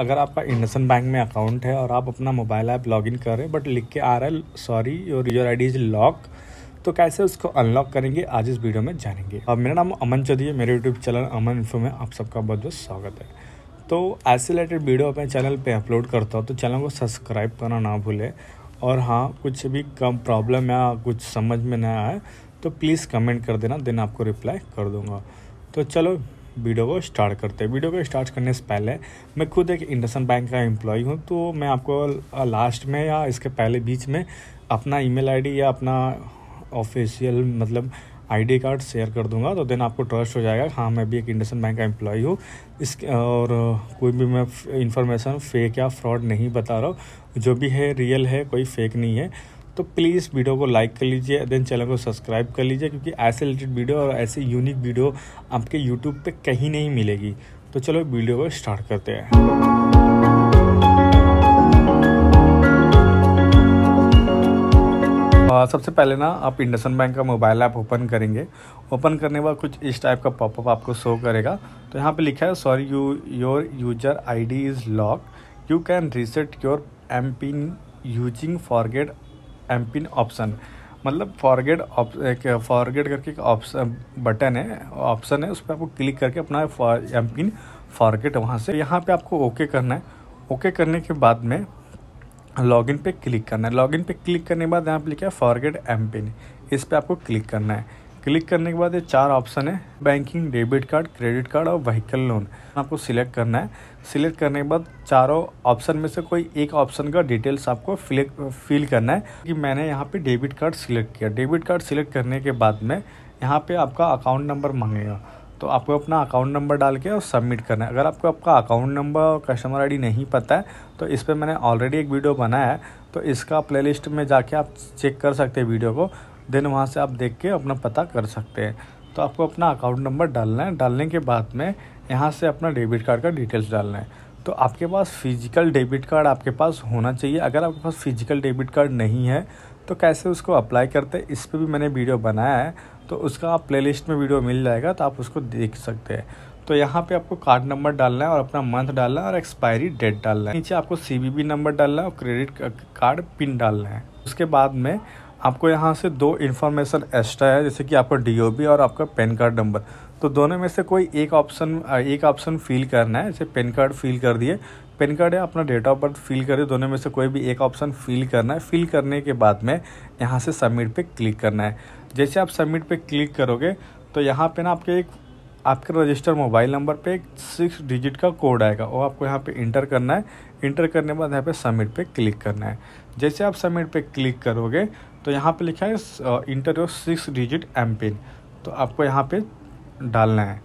अगर आपका IndusInd bank में अकाउंट है और आप अपना मोबाइल ऐप लॉगिन कर रहे हैं बट लिख के आ रहा है sorry your user I D is lock तो कैसे उसको अनलॉक करेंगे आज इस वीडियो में जानेंगे और मेरा नाम अमन चौधरी है मेरे यूट्यूब चैनल अमन इन्फो में आप सबका बहुत बहुत स्वागत है तो ऐसे रिलेटेड वीडियो अपने चैनल पर अपलोड करता हूँ तो चैनल को सब्सक्राइब करना ना भूलें और हाँ कुछ भी कम प्रॉब्लम या कुछ समझ में ना आए तो प्लीज़ कमेंट कर देना देन आपको रिप्लाई कर दूँगा तो चलो वीडियो को स्टार्ट करते हैं वीडियो को स्टार्ट करने से पहले मैं खुद एक इंडसन बैंक का एम्प्लॉई हूँ तो मैं आपको लास्ट में या इसके पहले बीच में अपना ईमेल आईडी या अपना ऑफिशियल मतलब आईडी कार्ड शेयर कर दूंगा तो देन आपको ट्रस्ट हो जाएगा हाँ मैं भी एक इंडसन बैंक का एम्प्लॉई हूँ इस और कोई भी मैं इंफॉर्मेशन फेक या फ्रॉड नहीं बता रहा हूँ जो भी है रियल है कोई फेक नहीं है तो प्लीज़ वीडियो को लाइक कर लीजिए देन चैनल को सब्सक्राइब कर लीजिए क्योंकि ऐसे रिलेटेड वीडियो और ऐसे यूनिक वीडियो आपके यूट्यूब पर कहीं नहीं मिलेगी तो चलो वीडियो को स्टार्ट करते हैं सबसे पहले ना आप इंडसन बैंक का मोबाइल ऐप ओपन करेंगे ओपन करने के बाद कुछ इस टाइप का पॉपअप आपको शो करेगा तो यहाँ पे लिखा है sorry you your user ID is lock you can reset your M PIN using forget M PIN option मतलब फॉरगेड एक फॉरगेड करके एक ऑप्शन बटन है ऑप्शन है उस पर आपको क्लिक करके अपना एम पिन फॉरगेड वहाँ से यहाँ पे आपको ओके okay करना है ओके okay करने के बाद में लॉगिन पे क्लिक करना है लॉगिन पे क्लिक करने के बाद यहाँ पे लिखा है फॉरगेड एम पिन इस पर आपको क्लिक करना है क्लिक करने के बाद ये चार ऑप्शन है banking debit card credit card और व्हीकल लोन आपको सिलेक्ट करना है सिलेक्ट करने के बाद चारों ऑप्शन में से कोई एक ऑप्शन का डिटेल्स आपको फिल करना है कि मैंने यहाँ पे डेबिट कार्ड सिलेक्ट किया डेबिट कार्ड सिलेक्ट करने के बाद में यहाँ पे आपका अकाउंट नंबर मांगेगा तो आपको अपना अकाउंट नंबर डाल के और सबमिट करना है अगर आपको आपका अकाउंट नंबर और कस्टमर आई नहीं पता है तो इस पर मैंने ऑलरेडी एक वीडियो बनाया है तो इसका प्लेलिस्ट में जाके आप चेक कर सकते हैं वीडियो को देन वहाँ से आप देख के अपना पता कर सकते हैं तो आपको अपना अकाउंट नंबर डालना है डालने के बाद में यहाँ से अपना डेबिट कार्ड का डिटेल्स डालना है तो आपके पास फिजिकल डेबिट कार्ड आपके पास होना चाहिए अगर आपके पास फिजिकल डेबिट कार्ड नहीं है तो कैसे उसको अप्लाई करते हैं इस पर भी मैंने वीडियो बनाया है तो उसका आप प्लेलिस्ट में वीडियो मिल जाएगा तो आप उसको देख सकते हैं तो यहाँ पे आपको कार्ड नंबर डालना है और अपना मंथ डालना है और एक्सपायरी डेट डालना है नीचे आपको सी नंबर डालना है और क्रेडिट कार्ड पिन डालना है उसके बाद में आपको यहाँ से दो इन्फॉर्मेशन एक्स्ट्रा है जैसे कि आपका डी और आपका पैन कार्ड नंबर तो दोनों में से कोई एक ऑप्शन एक ऑप्शन फिल करना है जैसे पेन कार्ड फिल कर दिए पेन कार्ड या अपना डेट ऑफ बर्थ फिल करिए दोनों में से कोई भी एक ऑप्शन फिल करना है फिल करने के बाद में यहाँ से सबमिट पे क्लिक करना है जैसे आप सबमिट पे क्लिक करोगे तो यहाँ पे ना आपके एक आपके रजिस्टर मोबाइल नंबर पे एक सिक्स डिजिट का कोड आएगा वो आपको यहाँ पे इंटर करना है इंटर करने के बाद यहाँ पे सबमिट पे क्लिक करना है जैसे आप सबमिट पे क्लिक करोगे तो यहाँ पे लिखा है enter your six digit M PIN तो आपको यहाँ पे डालना है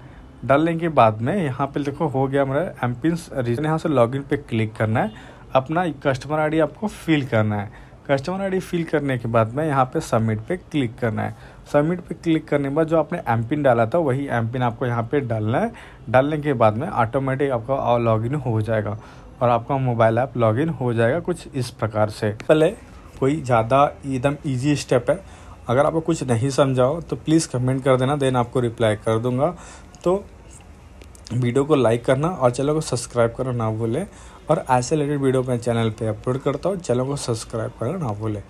डालने के बाद में यहाँ पे देखो हो गया हमारा एम पिन रीजन यहाँ से लॉगिन पे क्लिक करना है अपना कस्टमर आईडी आपको फिल करना है कस्टमर आईडी फिल करने के बाद में यहाँ पे सबमिट पे क्लिक करना है सबमिट पे क्लिक करने के बाद जो आपने एम पिन डाला था वही एम पिन आपको यहाँ पे डालना है डालने के बाद में ऑटोमेटिक आपका लॉगिन हो जाएगा और आपका मोबाइल ऐप लॉगिन हो जाएगा कुछ इस प्रकार से पहले कोई ज़्यादा एकदम ईजी स्टेप है अगर आपको कुछ नहीं समझाओ तो प्लीज़ कमेंट कर देना देन आपको रिप्लाई कर दूंगा तो वीडियो को लाइक करना और चैनल को सब्सक्राइब करना ना भूलें और ऐसे रिलेटेड वीडियो मैं चैनल पे अपलोड करता हूँ चैनल को सब्सक्राइब करना ना भूलें